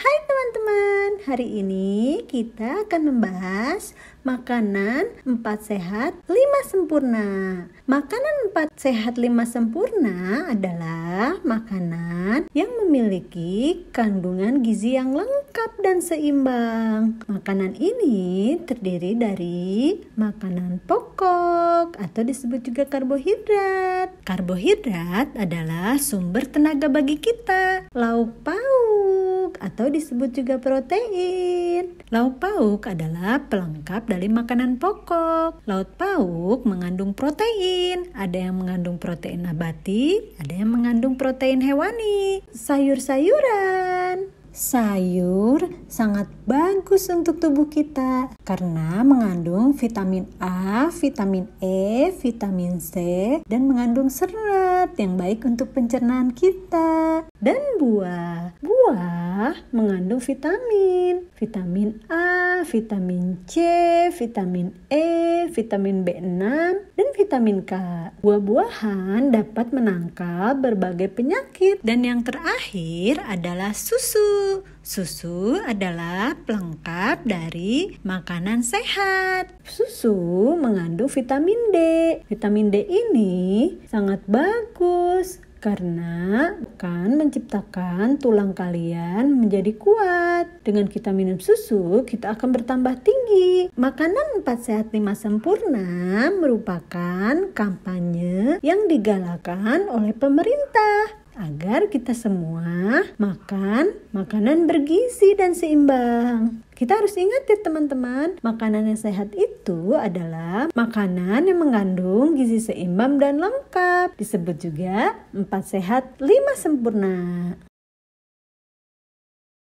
Hai teman-teman, hari ini kita akan membahas makanan 4 sehat 5 sempurna. Makanan 4 sehat 5 sempurna adalah makanan yang memiliki kandungan gizi yang lengkap dan seimbang. Makanan ini terdiri dari makanan pokok atau disebut juga karbohidrat. Karbohidrat adalah sumber tenaga bagi kita. Lauk pauk atau disebut juga protein. Lauk pauk adalah pelengkap dari makanan pokok. Laut pauk mengandung protein. Ada yang mengandung protein nabati, ada yang mengandung protein hewani. Sayur-sayuran. Sayur sangat bagus untuk tubuh kita karena mengandung vitamin A, vitamin E, vitamin C, dan mengandung serat yang baik untuk pencernaan kita. Dan buah buah mengandung vitamin, vitamin A, vitamin C, vitamin E, vitamin B6, dan vitamin K. Buah-buahan dapat menangkap berbagai penyakit. Dan yang terakhir adalah susu. Susu adalah pelengkap dari makanan sehat. Susu mengandung vitamin D. Vitamin D ini sangat bagus karena akan menciptakan tulang kalian menjadi kuat. Dengan kita minum susu, kita akan bertambah tinggi. Makanan 4 sehat 5 sempurna merupakan kampanye yang digalakan oleh pemerintah agar kita semua makan makanan bergizi dan seimbang. Kita harus ingat ya teman-teman, makanan yang sehat itu adalah makanan yang mengandung gizi seimbang dan lengkap. Disebut juga 4 sehat 5 sempurna.